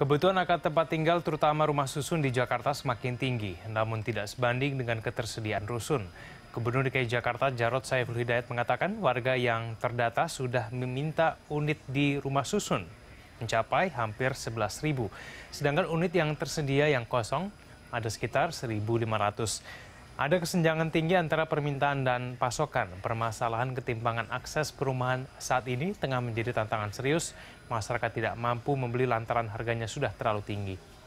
Kebutuhan akan tempat tinggal terutama rumah susun di Jakarta semakin tinggi, namun tidak sebanding dengan ketersediaan rusun. Gubernur DKI Jakarta Jarod Saiful Hidayat mengatakan warga yang terdata sudah meminta unit di rumah susun mencapai hampir 11.000. Sedangkan unit yang tersedia yang kosong ada sekitar 1.500. Ada kesenjangan tinggi antara permintaan dan pasokan. Permasalahan ketimpangan akses perumahan saat ini tengah menjadi tantangan serius. Masyarakat tidak mampu membeli lantaran harganya sudah terlalu tinggi.